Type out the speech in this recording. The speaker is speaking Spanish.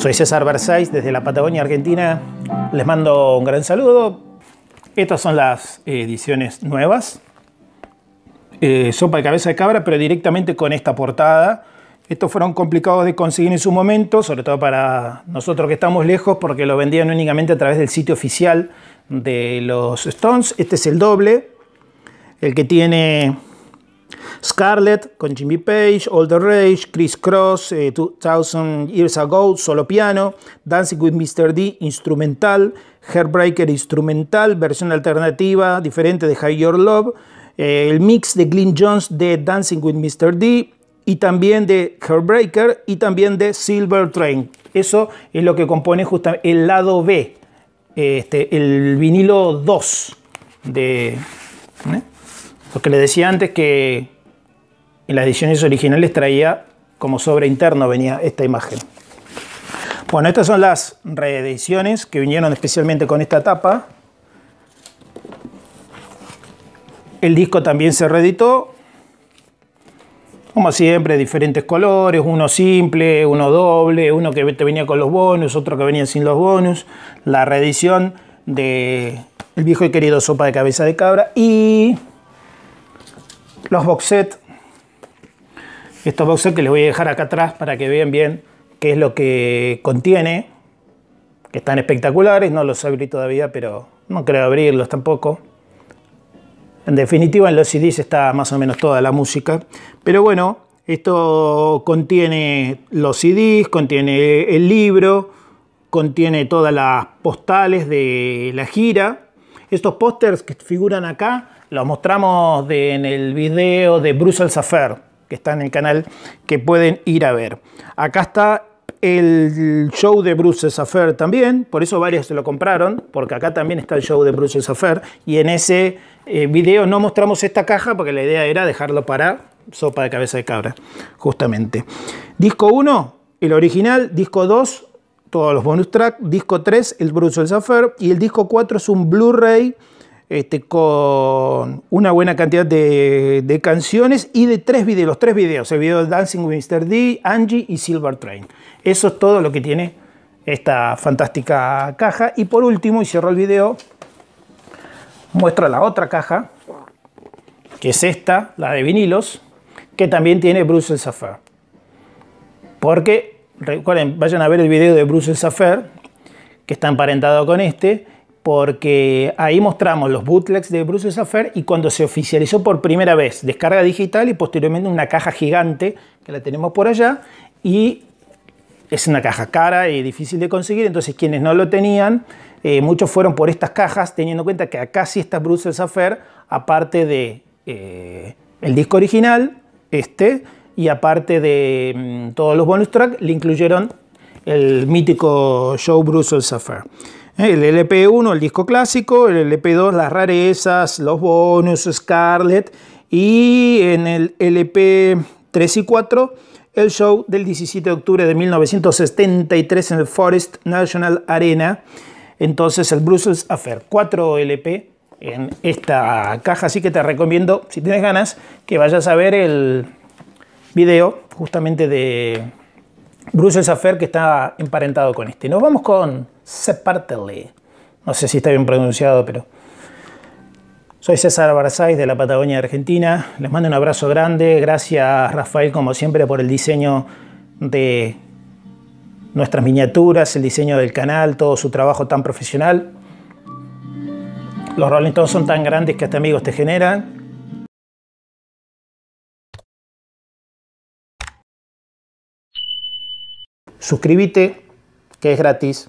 Soy César Versailles desde la Patagonia Argentina. Les mando un gran saludo. Estas son las eh, ediciones nuevas. Eh, sopa de cabeza de cabra, pero directamente con esta portada. Estos fueron complicados de conseguir en su momento, sobre todo para nosotros que estamos lejos, porque lo vendían únicamente a través del sitio oficial de los Stones. Este es el doble, el que tiene Scarlett con Jimmy Page, All the Rage, Chris Cross, 2000 eh, Years Ago, solo piano, Dancing with Mr. D, instrumental, Heartbreaker, instrumental, versión alternativa diferente de High Your Love, eh, el mix de Glenn Jones de Dancing with Mr. D y también de Heartbreaker y también de Silver Train. Eso es lo que compone justamente el lado B, este, el vinilo 2 de... ¿eh? Lo que le decía antes que en las ediciones originales traía como sobre interno venía esta imagen. Bueno, estas son las reediciones que vinieron especialmente con esta tapa. El disco también se reeditó. Como siempre, diferentes colores, uno simple, uno doble, uno que te venía con los bonus, otro que venía sin los bonus. La reedición de El viejo y querido Sopa de Cabeza de Cabra y los box set estos boxes que les voy a dejar acá atrás para que vean bien qué es lo que contiene, que están espectaculares, no los abrí todavía, pero no creo abrirlos tampoco. En definitiva, en los CDs está más o menos toda la música, pero bueno, esto contiene los CDs, contiene el libro, contiene todas las postales de la gira. Estos pósters que figuran acá los mostramos en el video de Brussels Affair que está en el canal que pueden ir a ver. Acá está el show de Bruce Affair también, por eso varios se lo compraron, porque acá también está el show de Bruce Affair y en ese eh, video no mostramos esta caja porque la idea era dejarlo para sopa de cabeza de cabra, justamente. Disco 1, el original, disco 2, todos los bonus tracks disco 3, el Bruce Affair y el disco 4 es un Blu-ray este, con una buena cantidad de, canciones y de tres videos, los tres videos, el video de Dancing with Mr. D, Angie y Silver Train. Eso es todo lo que tiene esta fantástica caja. Y por último, y cierro el video, muestra la otra caja, que es esta, la de vinilos, que también tiene Bruce Affair. Porque, recuerden, vayan a ver el video de Bruce Affair, que está emparentado con este, porque ahí mostramos los bootlegs de Bruce Affair y cuando se oficializó por primera vez descarga digital y posteriormente una caja gigante que la tenemos por allá y es una caja cara y difícil de conseguir, entonces quienes no lo tenían, eh, muchos fueron por estas cajas teniendo en cuenta que acá sí está Bruce Affair aparte de eh, el disco original, este, y aparte de mm, todos los bonus tracks, le incluyeron el mítico show Bruce Affair ¿Eh? El LP1, el disco clásico, el LP2, las rarezas, los bonus, Scarlett. Y en el LP3 y 4, el show del 17 de octubre de 1973 en el Forest National Arena. Entonces el Brussels Affair 4 LP en esta caja. Así que te recomiendo, si tienes ganas, que vayas a ver el video justamente de Brussels Affair que está emparentado con este. Nos vamos con Separtele. No sé si está bien pronunciado, pero... Soy César Barzais de la Patagonia Argentina. Les mando un abrazo grande. Gracias Rafael, como siempre, por el diseño de nuestras miniaturas, el diseño del canal, todo su trabajo tan profesional. Los Rolling Stones son tan grandes que hasta amigos te generan. Suscríbete, que es gratis.